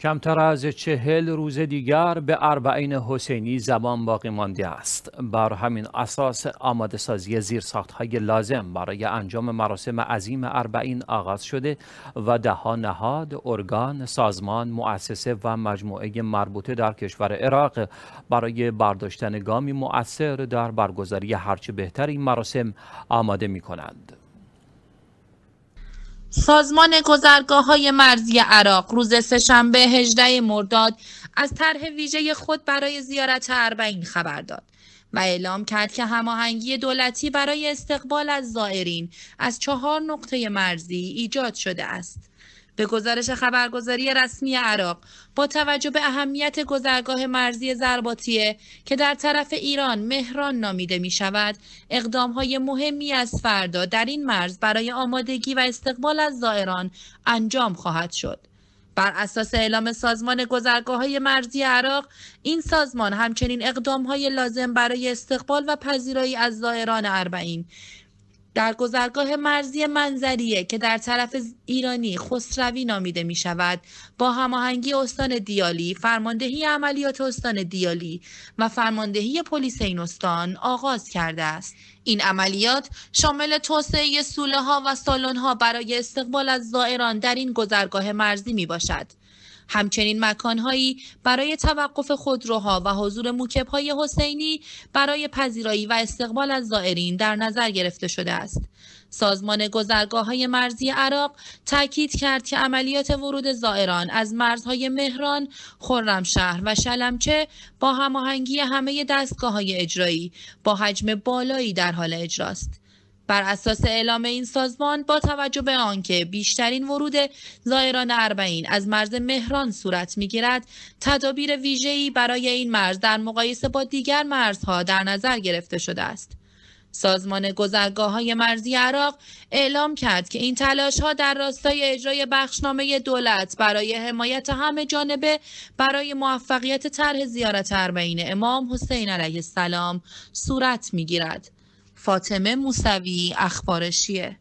کمتر از چهل روز دیگر به اربعین حسینی زمان باقی مانده است بر همین اساس آماده سازی زیر های لازم برای انجام مراسم عظیم اربعین آغاز شده و دهها نهاد ارگان سازمان مؤسسه و مجموعه مربوطه در کشور عراق برای برداشتن گامی مؤثر در برگزاری هرچه بهتر این مراسم آماده می کنند سازمان گذرگاه های مرزی عراق روز سهشنبه 18 مرداد از طرح ویژه خود برای زیارت اربعین خبر داد و اعلام کرد که هماهنگی دولتی برای استقبال از زائرین از چهار نقطه مرزی ایجاد شده است. به گزارش خبرگزاری رسمی عراق با توجه به اهمیت گذرگاه مرزی زرباتیه که در طرف ایران مهران نامیده می شود اقدام های مهمی از فردا در این مرز برای آمادگی و استقبال از زائران انجام خواهد شد بر اساس اعلام سازمان گذرگاه های مرزی عراق این سازمان همچنین اقدام های لازم برای استقبال و پذیرایی از زائران اربعین در گذرگاه مرزی منظریه که در طرف ایرانی خسروی نامیده می شود با هماهنگی استان دیالی فرماندهی عملیات استان دیالی و فرماندهی پلیس این استان آغاز کرده است این عملیات شامل توسعه سوله ها و سالن ها برای استقبال از زائران در این گذرگاه مرزی می باشد همچنین مکانهایی برای توقف خودروها و حضور موکبهای حسینی برای پذیرایی و استقبال از زائرین در نظر گرفته شده است. سازمان گذرگاه های مرزی عراق تاکید کرد که عملیات ورود زائران از مرزهای مهران، خرمشهر و شلمچه با هماهنگی همه دستگاه های اجرایی با حجم بالایی در حال اجراست. بر اساس اعلام این سازمان با توجه به آنکه بیشترین ورود زائران اربعین از مرز مهران صورت میگیرد تدابیر ویژه‌ای برای این مرز در مقایسه با دیگر مرزها در نظر گرفته شده است سازمان گذرگاه های مرزی عراق اعلام کرد که این تلاش ها در راستای اجرای بخشنامه دولت برای حمایت همه جانبه برای موفقیت طرح زیارت اربعین امام حسین علیه السلام صورت می گیرد. فاطمه موسوی اخبارشیه